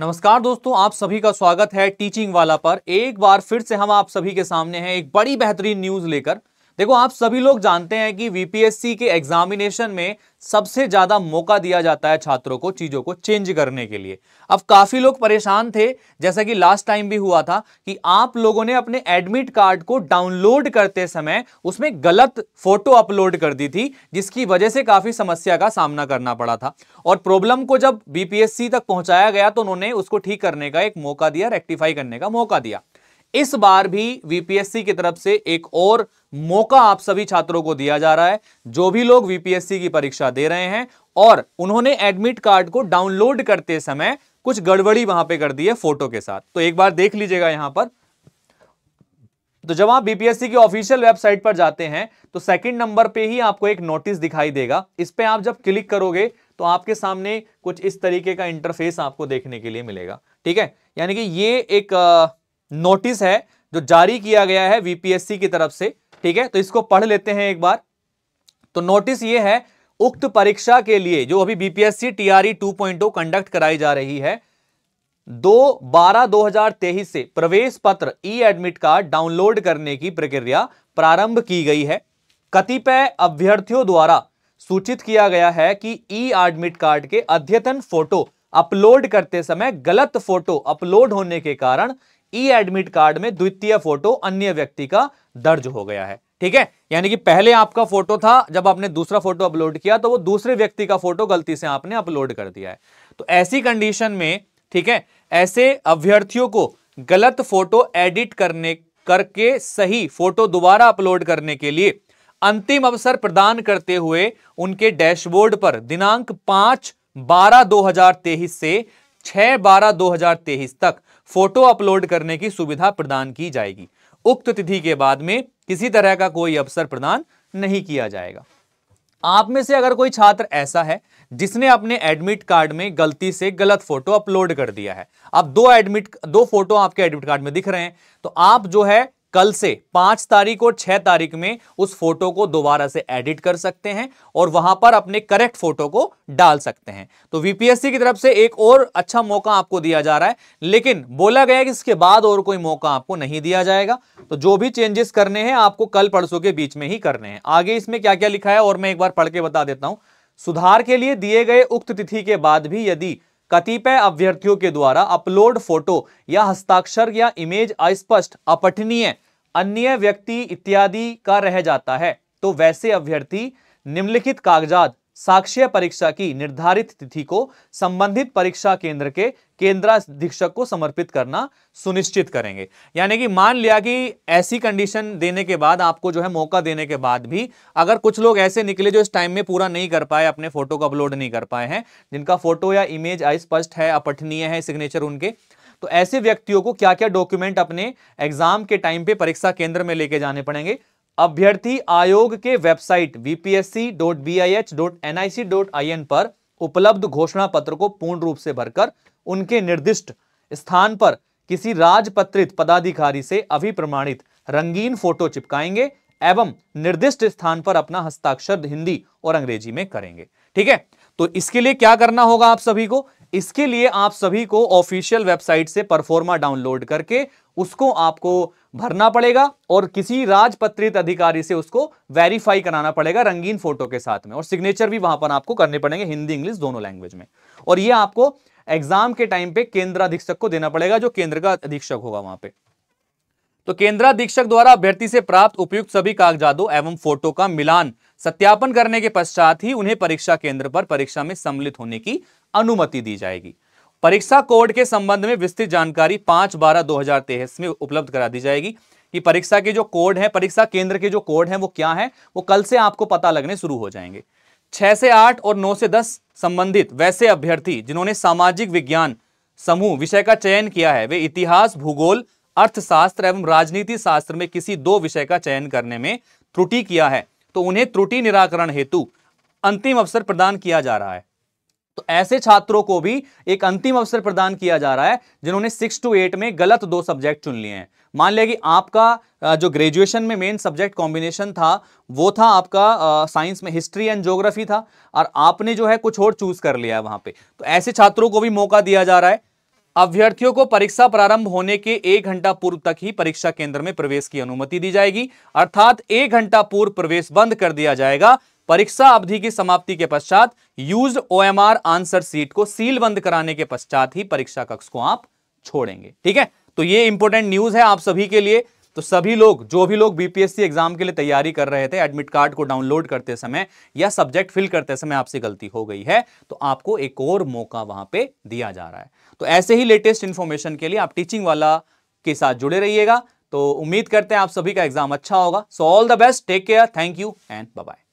नमस्कार दोस्तों आप सभी का स्वागत है टीचिंग वाला पर एक बार फिर से हम आप सभी के सामने हैं एक बड़ी बेहतरीन न्यूज लेकर देखो आप सभी लोग जानते हैं कि वीपीएससी के एग्जामिनेशन में सबसे ज्यादा मौका दिया जाता है छात्रों को चीजों को चेंज करने के लिए अब काफी लोग परेशान थे जैसा कि लास्ट टाइम भी हुआ था कि आप लोगों ने अपने एडमिट कार्ड को डाउनलोड करते समय उसमें गलत फोटो अपलोड कर दी थी जिसकी वजह से काफी समस्या का सामना करना पड़ा था और प्रॉब्लम को जब बीपीएससी तक पहुंचाया गया तो उन्होंने उसको ठीक करने का एक मौका दिया रेक्टिफाई करने का मौका दिया इस बार भी वीपीएससी की तरफ से एक और मौका आप सभी छात्रों को दिया जा रहा है जो भी लोग वीपीएससी की परीक्षा दे रहे हैं और उन्होंने एडमिट कार्ड को डाउनलोड करते समय कुछ गड़बड़ी वहां पे कर दी है फोटो के साथ तो एक बार देख लीजिएगा यहां पर तो जब आप बीपीएससी की ऑफिशियल वेबसाइट पर जाते हैं तो सेकंड नंबर पे ही आपको एक नोटिस दिखाई देगा इस पर आप जब क्लिक करोगे तो आपके सामने कुछ इस तरीके का इंटरफेस आपको देखने के लिए मिलेगा ठीक है यानी कि ये एक नोटिस है जो जारी किया गया है वीपीएससी की तरफ से ठीक है तो इसको पढ़ लेते हैं एक बार तो नोटिस ये है उक्त परीक्षा के लिए जो अभी बीपीएससी टीआरई 2.0 कंडक्ट कराई जा रही है दो बारह दो हजार तेईस से प्रवेश पत्र ई एडमिट कार्ड डाउनलोड करने की प्रक्रिया प्रारंभ की गई है कतिपय अभ्यर्थियों द्वारा सूचित किया गया है कि ई एडमिट कार्ड के अद्यतन फोटो अपलोड करते समय गलत फोटो अपलोड होने के कारण ई एडमिट कार्ड में द्वितीय फोटो अन्य व्यक्ति का दर्ज हो गया है ठीक है यानी कि पहले आपका फोटो था जब आपने दूसरा फोटो अपलोड किया तो वो दूसरे व्यक्ति का फोटो गलती से आपने अपलोड कर दिया है तो ऐसी कंडीशन में ठीक है ऐसे अभ्यर्थियों को गलत फोटो एडिट करने करके सही फोटो दोबारा अपलोड करने के लिए अंतिम अवसर प्रदान करते हुए उनके डैशबोर्ड पर दिनांक पांच बारह दो हजार तेईस से छह बारह दो हजार तेईस तक फोटो अपलोड करने की सुविधा प्रदान की जाएगी उक्त तिथि के बाद में किसी तरह का कोई अवसर प्रदान नहीं किया जाएगा आप में से अगर कोई छात्र ऐसा है जिसने अपने एडमिट कार्ड में गलती से गलत फोटो अपलोड कर दिया है अब दो एडमिट दो फोटो आपके एडमिट कार्ड में दिख रहे हैं तो आप जो है कल से पांच तारीख और छह तारीख में उस फोटो को दोबारा से एडिट कर सकते हैं और वहां पर अपने करेक्ट फोटो को डाल सकते हैं तो वीपीएससी की तरफ से एक और अच्छा मौका आपको दिया जा रहा है लेकिन बोला गया कि इसके बाद और कोई मौका आपको नहीं दिया जाएगा तो जो भी चेंजेस करने हैं आपको कल परसों के बीच में ही करने हैं आगे इसमें क्या क्या लिखा है और मैं एक बार पढ़ के बता देता हूं सुधार के लिए दिए गए उक्त तिथि के बाद भी यदि कतिपय अभ्यर्थियों के द्वारा अपलोड फोटो या हस्ताक्षर या इमेज अस्पष्ट अपठनीय अन्य व्यक्ति इत्यादि का रह जाता है तो वैसे अभ्यर्थी निम्नलिखित कागजात साक्ष्य परीक्षा की निर्धारित तिथि को संबंधित परीक्षा केंद्र के केंद्राधीक्षक को समर्पित करना सुनिश्चित करेंगे यानी कि मान लिया कि ऐसी कंडीशन देने के बाद आपको जो है मौका देने के बाद भी अगर कुछ लोग ऐसे निकले जो इस टाइम में पूरा नहीं कर पाए अपने फोटो को अपलोड नहीं कर पाए हैं जिनका फोटो या इमेज अस्पष्ट है अपठनीय है सिग्नेचर उनके तो ऐसे व्यक्तियों को क्या क्या डॉक्यूमेंट अपने एग्जाम के टाइम पे परीक्षा केंद्र में लेके जाने पड़ेंगे अभ्यर्थी आयोग के वेबसाइट वीपीएससी पर उपलब्ध घोषणा पत्र को पूर्ण रूप से भरकर उनके निर्दिष्ट स्थान पर किसी राजपत्रित पदाधिकारी से अभिप्रमाणित रंगीन फोटो चिपकाएंगे एवं निर्दिष्ट स्थान पर अपना हस्ताक्षर हिंदी और अंग्रेजी में करेंगे ठीक है तो इसके लिए क्या करना होगा आप सभी को इसके लिए आप सभी को ऑफिशियल वेबसाइट से परफॉर्मा डाउनलोड करके उसको आपको भरना पड़ेगा और किसी राजपत्रित अधिकारी से उसको वेरीफाई कराना पड़ेगा रंगीन फोटो के साथ में और सिग्नेचर भी वहां पर आपको करने पड़ेंगे हिंदी इंग्लिश दोनों लैंग्वेज में और ये आपको एग्जाम के टाइम पे केंद्र अधीक्षक को देना पड़ेगा जो केंद्र का अधीक्षक होगा वहां पे तो केंद्राधीक्षक द्वारा अभ्यर्थी से प्राप्त उपयुक्त सभी कागजातों एवं फोटो का मिलान सत्यापन करने के पश्चात ही उन्हें परीक्षा केंद्र पर परीक्षा में सम्मिलित होने की अनुमति दी जाएगी परीक्षा कोड के संबंध में विस्तृत जानकारी पांच बारह दो हजार तेईस में उपलब्ध करा दी जाएगी कि परीक्षा के जो कोड है परीक्षा केंद्र के जो कोड है वो क्या है वो कल से आपको पता लगने शुरू हो जाएंगे छह से आठ और नौ से दस संबंधित वैसे अभ्यर्थी जिन्होंने सामाजिक विज्ञान समूह विषय का चयन किया है वे इतिहास भूगोल अर्थशास्त्र एवं राजनीति शास्त्र में किसी दो विषय का चयन करने में त्रुटि किया है तो उन्हें त्रुटि निराकरण हेतु अंतिम अवसर प्रदान किया जा रहा है तो ऐसे छात्रों को भी एक अंतिम अवसर प्रदान किया जा रहा है जिन्होंने सिक्स टू एट में गलत दो सब्जेक्ट चुन लिए हैं मान लिया कि आपका जो ग्रेजुएशन में मेन सब्जेक्ट कॉम्बिनेशन था वो था आपका साइंस में हिस्ट्री एंड ज्योग्राफी था और आपने जो है कुछ और चूज कर लिया है वहां पे तो ऐसे छात्रों को भी मौका दिया जा रहा है अभ्यर्थियों को परीक्षा प्रारंभ होने के एक घंटा पूर्व तक ही परीक्षा केंद्र में प्रवेश की अनुमति दी जाएगी अर्थात एक घंटा पूर्व प्रवेश बंद कर दिया जाएगा परीक्षा अवधि की समाप्ति के पश्चात यूज ओएमआर आंसर सीट को सील बंद कराने के पश्चात ही परीक्षा कक्ष को आप छोड़ेंगे ठीक है तो ये इंपॉर्टेंट न्यूज है आप सभी के लिए तो सभी लोग जो भी लोग बीपीएससी एग्जाम के लिए तैयारी कर रहे थे एडमिट कार्ड को डाउनलोड करते समय या सब्जेक्ट फिल करते समय आपसे गलती हो गई है तो आपको एक और मौका वहां पे दिया जा रहा है तो ऐसे ही लेटेस्ट इन्फॉर्मेशन के लिए आप टीचिंग वाला के साथ जुड़े रहिएगा तो उम्मीद करते हैं आप सभी का एग्जाम अच्छा होगा so all the best take care thank you and bye